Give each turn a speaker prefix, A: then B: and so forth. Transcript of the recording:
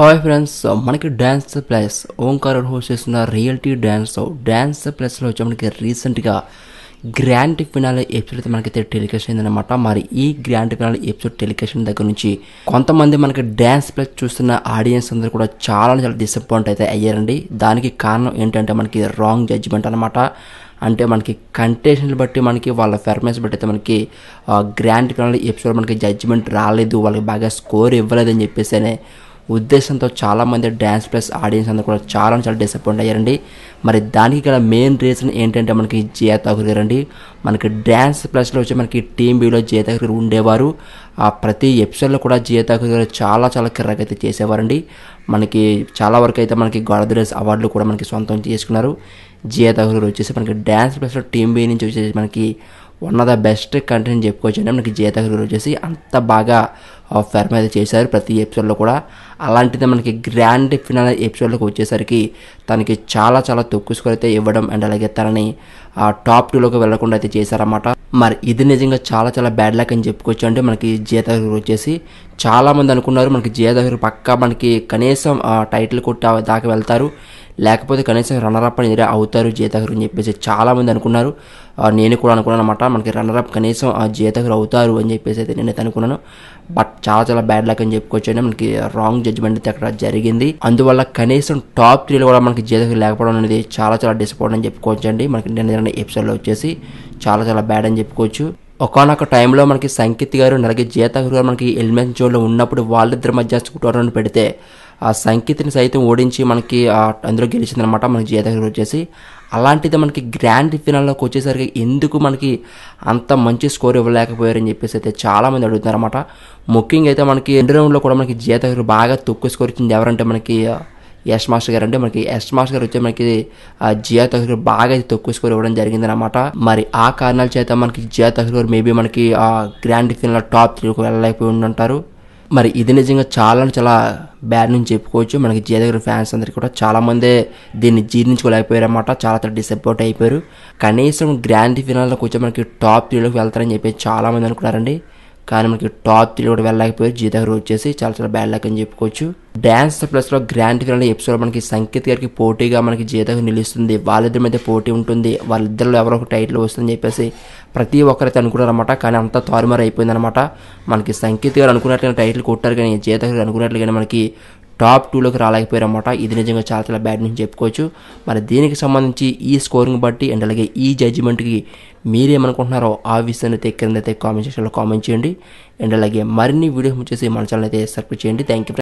A: hi friends మనకి dance plus Omkar host చేస్తున్న reality dance dance ప్లస్లో వచ్చి మనకి రీసెంట్గా గ్రాండ్ ఫినాల్ ఎపిసోడ్ అయితే మనకైతే టెలికేషన్ అయిందనమాట మరి ఈ గ్రాండ్ ఫినాల్ ఎపిసోడ్ టెలికేషన్ దగ్గర నుంచి కొంతమంది మనకి డ్యాన్స్ ప్లస్ చూస్తున్న ఆడియన్స్ అందరూ కూడా చాలా చాలా డిసప్పాయింట్ అయితే అయ్యారండి దానికి కారణం ఏంటంటే మనకి రాంగ్ జడ్జ్మెంట్ అనమాట అంటే మనకి కంటెస్టెంట్లు బట్టి మనకి వాళ్ళ ఫెర్మెన్స్ బట్టి అయితే మనకి గ్రాండ్ ఫినాల్ ఎపిసోడ్ మనకి జడ్జ్మెంట్ రాలేదు వాళ్ళకి బాగా స్కోర్ ఇవ్వలేదని చెప్పేసి ఉద్దేశంతో చాలామంది డ్యాన్స్ ప్లస్ ఆడియన్స్ అందరూ కూడా చాలా చాలా డిసప్పాయింట్ అయ్యారండి మరి దానికి గల మెయిన్ రీజన్ ఏంటంటే మనకి జయ ఠాకూర్ గారు అండి మనకి డ్యాన్స్ ప్లస్లో వచ్చి మనకి టీమ్ బీలో జయ గారు ఉండేవారు ఆ ప్రతి ఎపిసోడ్లో కూడా జయ ఠాకూర్ గారు చాలా చాలా కిర్రగా అయితే చేసేవారండి మనకి చాలా వరకు అయితే మనకి గాడదరేస్ అవార్డులు కూడా మనకి సొంతం చేసుకున్నారు జయ ఠాకూర్ వచ్చేసి మనకి డ్యాన్స్ ప్లస్లో టీమ్ బీ నుంచి వచ్చేసి మనకి one of the best content చెప్పుకోవచ్చు అంటే మనకి జీత గారు వచ్చేసి అంత బాగా ఆఫర్ మీద చేశారు ప్రతి ఎపిసోడ్లో కూడా అలాంటిది మనకి గ్రాండ్ ఫినాల్ ఎపిసోడ్లోకి వచ్చేసరికి తనకి చాలా చాలా తొక్కు స్కోర్ అయితే ఇవ్వడం అండ్ అలాగే తనని టాప్ టూలోకి వెళ్లకుండా అయితే చేశారన్నమాట మరి ఇది నిజంగా చాలా చాలా బ్యాడ్ లక్ అని చెప్పుకోవచ్చు అంటే మనకి జీత దగ్గర వచ్చేసి చాలామంది అనుకున్నారు మనకి జీత దగ్గర పక్కా మనకి కనీసం టైటిల్ కొట్టి దాకా వెళ్తారు లేకపోతే కనీసం అప్ అనేది అవుతారు జీతగర్ అని చెప్పేసి చాలామంది అనుకున్నారు నేను కూడా అనుకున్నాను అనమాట మనకి అప్ కనీసం జీతగర్ అవుతారు అని చెప్పేసి అయితే నేనైతే అనుకున్నాను బట్ చాలా చాలా బ్యాడ్ లక్ అని చెప్పుకోవచ్చు మనకి రాంగ్ జడ్జ్మెంట్ అయితే అక్కడ జరిగింది అందువల్ల కనీసం టాప్ త్రీలో కూడా మనకి జీతగర్ లేకపోవడం అనేది చాలా చాలా డిసప్పాయింట్ అని చెప్పుకోవచ్చు అండి మనకి నిన్న జరిగిన ఎపిసోడ్లో వచ్చేసి చాలా చాలా బ్యాడ్ అని చెప్పుకోవచ్చు ఒకనొక టైంలో మనకి సంకిత్ గారు అలాగే జీతగర్ గారు మనకి ఎలిమెంట్ జోన్లో ఉన్నప్పుడు వాళ్ళిద్దరి మధ్య టోర్నమెంట్ పెడితే ఆ సంకేతిని సైతం ఓడించి మనకి అందులో గెలిచిందనమాట మన జీత వచ్చేసి అలాంటిది మనకి గ్రాండ్ ఫినాల్లోకి వచ్చేసరికి ఎందుకు మనకి అంత మంచి స్కోర్ ఇవ్వలేకపోయారని చెప్పేసి అయితే చాలామంది అనమాట ముఖ్యంగా అయితే మనకి రెండు రౌండ్లో కూడా మనకి జీత బాగా తక్కువ స్కోర్ ఇచ్చింది ఎవరంటే మనకి యష్ మాస్టర్ గారు అంటే మనకి యష్ మాస్టర్ గారు వచ్చే మనకి జియా తహర్ బాగా తక్కువ స్కోర్ ఇవ్వడం జరిగింది అనమాట మరి ఆ కారణాల చేత మనకి జియా గారు మేబీ మనకి గ్రాండ్ ఫినల్ టాప్ త్రీకి వెళ్ళలేకపోయి ఉంటారు మరి ఇది నిజంగా చాలా చాలా బ్యాడ్ నుంచి చెప్పుకోవచ్చు మనకి దగ్గర ఫ్యాన్స్ అందరికీ కూడా చాలామందే దీన్ని జీర్ణించుకోలేకపోయారు అన్నమాట చాలా డిసప్పాయింట్ అయిపోయారు కనీసం గ్రాండ్ ఫినాల్లోకి వచ్చి మనకి టాప్ త్రీలోకి వెళ్తారని చెప్పి చాలామంది అనుకున్నారండి కానీ మనకి టాప్ త్రీ కూడా వెళ్ళలేకపోయారు దగ్గర వచ్చేసి చాలా చాలా బ్యాడ్ లక్ అని చెప్పుకోవచ్చు డ్యాన్స్ ప్లస్లో గ్రాండ్ ఫినల్ ఎపిసోడ్ మనకి సంకేత్ గారికి పోటీగా మనకి జీతకు నిలుస్తుంది వాళ్ళిద్దరి మీద పోటీ ఉంటుంది వాళ్ళిద్దరిలో ఎవరో ఒక టైటిల్ వస్తుందని చెప్పేసి ప్రతి ఒక్కరైతే అనుకున్నారనమాట కానీ అంతా తారుమారు అయిపోయిందనమాట మనకి సంకేత్ గారు అనుకున్నట్లుగా టైటిల్ కొట్టారు కానీ అనుకున్నట్లు కానీ మనకి టాప్ టూలోకి అనమాట ఇది నిజంగా చాలా చాలా బ్యాడ్ నుంచి చెప్పుకోవచ్చు మరి దీనికి సంబంధించి ఈ స్కోరింగ్ బట్టి అండ్ అలాగే ఈ జడ్జిమెంట్కి మీరేమనుకుంటున్నారో ఆ విషయాన్ని అయితే కింద అయితే కామెంట్ సెక్షన్లో కామెంట్ చేయండి అండ్ అలాగే మరిన్ని వీడియోస్ వచ్చేసి మన ఛానల్ అయితే సబ్స్క్రైబ్ చేయండి థ్యాంక్ యూ